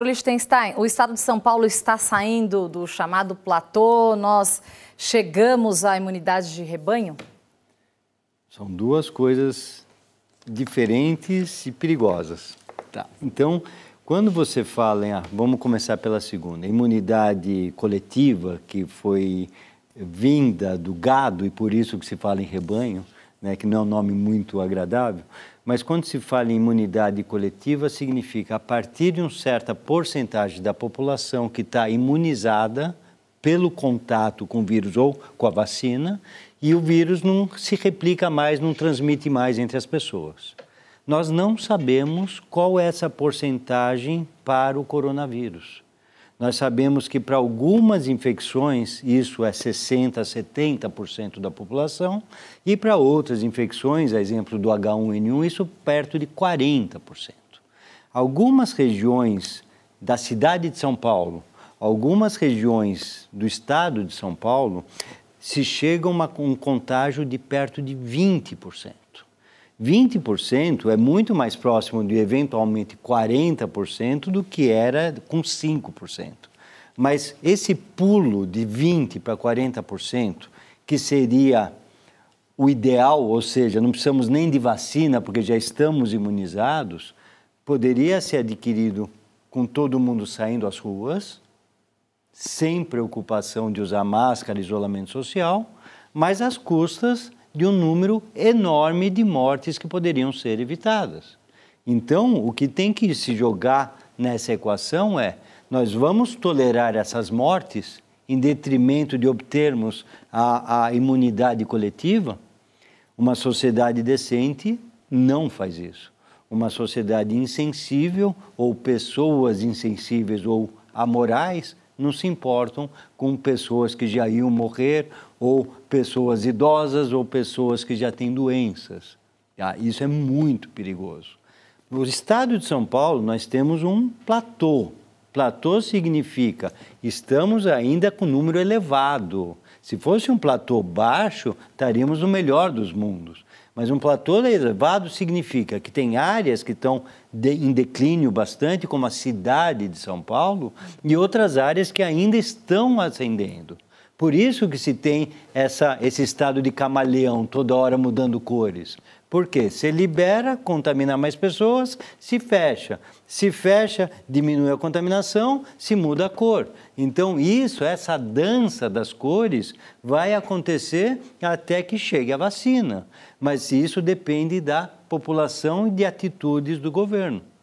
Liechtenstein, o estado de São Paulo está saindo do chamado platô, nós chegamos à imunidade de rebanho? São duas coisas diferentes e perigosas. Tá. Então, quando você fala em, ah, vamos começar pela segunda, imunidade coletiva que foi vinda do gado e por isso que se fala em rebanho, né, que não é um nome muito agradável, mas quando se fala em imunidade coletiva, significa a partir de uma certa porcentagem da população que está imunizada pelo contato com o vírus ou com a vacina, e o vírus não se replica mais, não transmite mais entre as pessoas. Nós não sabemos qual é essa porcentagem para o coronavírus. Nós sabemos que para algumas infecções isso é 60%, 70% da população, e para outras infecções, a exemplo do H1N1, isso perto de 40%. Algumas regiões da cidade de São Paulo, algumas regiões do estado de São Paulo, se chega a um contágio de perto de 20%. 20% é muito mais próximo de eventualmente 40% do que era com 5%. Mas esse pulo de 20% para 40%, que seria o ideal, ou seja, não precisamos nem de vacina porque já estamos imunizados, poderia ser adquirido com todo mundo saindo às ruas, sem preocupação de usar máscara, isolamento social, mas às custas de um número enorme de mortes que poderiam ser evitadas. Então, o que tem que se jogar nessa equação é: nós vamos tolerar essas mortes em detrimento de obtermos a, a imunidade coletiva? Uma sociedade decente não faz isso. Uma sociedade insensível, ou pessoas insensíveis ou amorais, não se importam com pessoas que já iam morrer, ou pessoas idosas, ou pessoas que já têm doenças. Ah, isso é muito perigoso. No estado de São Paulo, nós temos um platô Platô significa estamos ainda com número elevado. Se fosse um platô baixo, estaríamos no melhor dos mundos. Mas um platô elevado significa que tem áreas que estão de, em declínio bastante, como a cidade de São Paulo, e outras áreas que ainda estão ascendendo. Por isso que se tem essa, esse estado de camaleão, toda hora mudando cores. Por quê? Se libera, contamina mais pessoas, se fecha. Se fecha, diminui a contaminação, se muda a cor. Então, isso, essa dança das cores, vai acontecer até que chegue a vacina. Mas isso depende da população e de atitudes do governo.